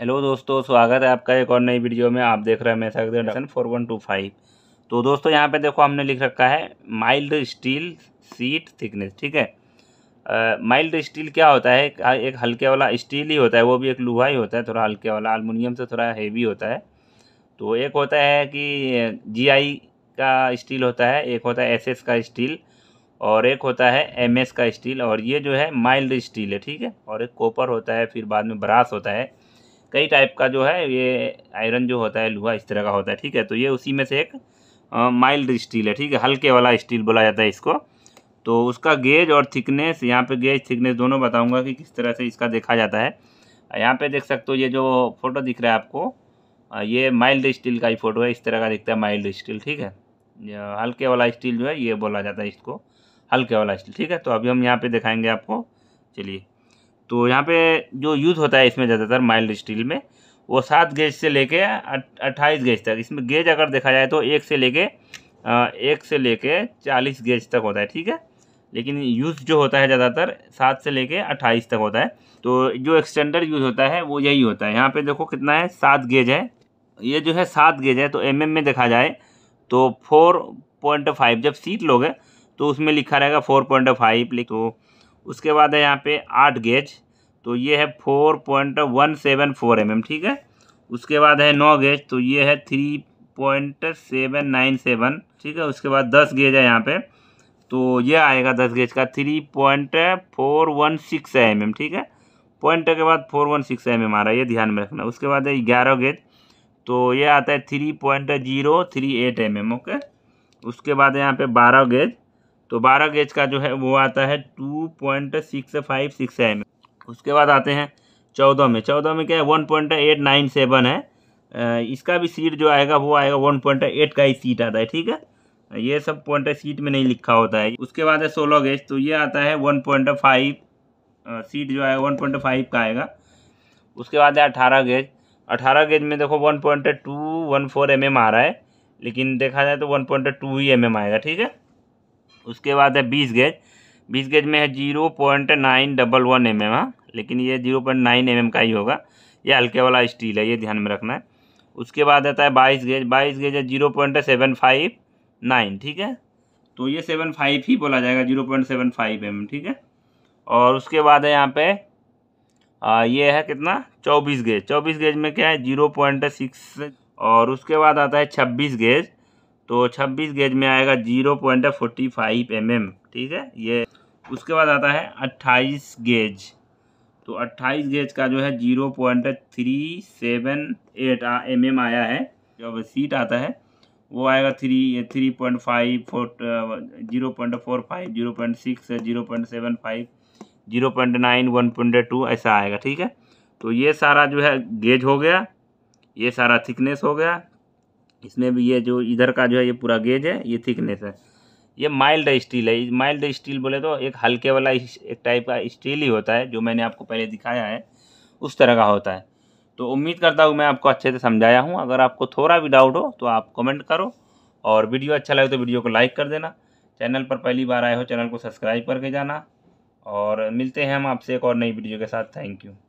hello दोस्तों स्वागत है आपका एक और नई वीडियो में आप देख रहे हैं मेसा डेशन फोर वन टू फाइव तो दोस्तों यहाँ पे देखो हमने लिख रखा है माइल्ड स्टील सीट थिकनेस ठीक है माइल्ड स्टील क्या होता है एक हल्के वाला स्टील ही होता है वो भी एक लोहा ही होता है थोड़ा हल्के वाला अलमुनियम से थोड़ा हेवी होता है तो एक होता है कि जी का स्टील होता है एक होता है एस का स्टील और एक होता है एम का स्टील और ये जो है माइल्ड स्टील है ठीक है और एक कॉपर होता है फिर बाद में ब्रास होता है कई टाइप का जो है ये आयरन जो होता है लोहा इस तरह का होता है ठीक है तो ये उसी में से एक माइल्ड स्टील है ठीक है हल्के वाला स्टील बोला जाता है इसको तो उसका गेज और थिकनेस यहाँ पे गेज थिकनेस दोनों बताऊंगा कि किस तरह से इसका देखा जाता है यहाँ पे देख सकते हो ये जो फ़ोटो दिख रहा है आपको ये माइल्ड स्टील का ही फ़ोटो है इस तरह का दिखता है माइल्ड स्टील ठीक है हल्के वाला स्टील जो है ये बोला जाता है इसको हल्के वाला स्टील ठीक है तो अभी हम यहाँ पे दिखाएंगे आपको चलिए तो यहाँ पे जो यूज़ होता है इसमें ज़्यादातर माइल्ड स्टील में वो सात गेज से लेके अट्ठाईस गेज तक इसमें गेज अगर देखा जाए तो एक से लेके एक से लेके चालीस गेज तक होता है ठीक है लेकिन यूज़ जो होता है ज़्यादातर सात से लेके अट्ठाईस तक होता है तो जो एक्सटेंडर यूज़ होता है वो यही होता है यहाँ पर देखो कितना है सात गेज है ये जो है सात गेज है तो एम mm में देखा जाए तो फोर पॉइंट फाइव जब सीट लोगे तो उसमें लिखा रहेगा फोर पॉइंट फाइव तो उसके बाद है यहाँ पे आठ गेज तो ये है four point one seven four M M ठीक है उसके बाद है नौ गेज तो ये है three point seven nine seven ठीक है उसके बाद दस गेज है यहाँ पे तो ये आएगा दस गेज का three point four one six M M ठीक है पॉइंट के बाद four one six M M आ रहा है ये ध्यान में रखना उसके बाद है ग्यारह गेज तो ये आता है three point zero three eight M M okay उसके बाद यहाँ पे बारह गेज तो बारह गेज का जो है वो आता है two point six five six M उसके बाद आते हैं चौदह में चौदह में क्या है one point eight nine seven है इसका भी सीट जो आएगा वो आएगा वन पॉइंट एट का ही सीट आता है ठीक है ये सब पॉइंट सीट में नहीं लिखा होता है उसके बाद है सोलह गेज तो ये आता है वन पॉइंट फाइव सीट जो आएगा वन पॉइंट फाइव का आएगा उसके बाद है अठारह गेज अठारह गेज में देखो one point two one four M M आ रहा है लेकिन देखा जाए तो वन पॉइंट टू ही एम एम आएगा ठीक है उसके बाद है बीस गेज बीस गेज में है zero point nine double one M M हाँ लेकिन ये zero point nine M M का ही होगा ये हल्के वाला स्टील है ये ध्यान में रखना है उसके बाद आता है बाईस गेज बाईस गेज है zero point seven five nine ठीक है तो ये सेवन फाइव ही बोला जाएगा zero point seven five M ठीक है और उसके बाद है यहाँ पे आ, ये है कितना चौबीस गेज चौबीस गेज में क्या है जीरो पॉइंट सिक्स और उसके बाद आता है छब्बीस गेज तो 26 गेज में आएगा zero point forty five M M ठीक है ये उसके बाद आता है 28 गेज तो 28 गेज का जो है zero point three seven eight M M आया है अब सीट आता है वो आएगा three three point five four zero point four five zero point six zero point seven five zero point nine one point two ऐसा आएगा ठीक है तो ये सारा जो है गेज हो गया ये सारा थिकनेस हो गया इसमें भी ये जो इधर का जो है ये पूरा गेज है ये थिकनेस है ये माइल्ड स्टील है माइल्ड स्टील बोले तो एक हल्के वाला एक टाइप का स्टील ही होता है जो मैंने आपको पहले दिखाया है उस तरह का होता है तो उम्मीद करता हूँ मैं आपको अच्छे से समझाया हूँ अगर आपको थोड़ा भी डाउट हो तो आप कमेंट करो और वीडियो अच्छा लगे तो वीडियो को लाइक कर देना चैनल पर पहली बार आए हो चैनल को सब्सक्राइब करके जाना और मिलते हैं हम आपसे एक और नई वीडियो के साथ थैंक यू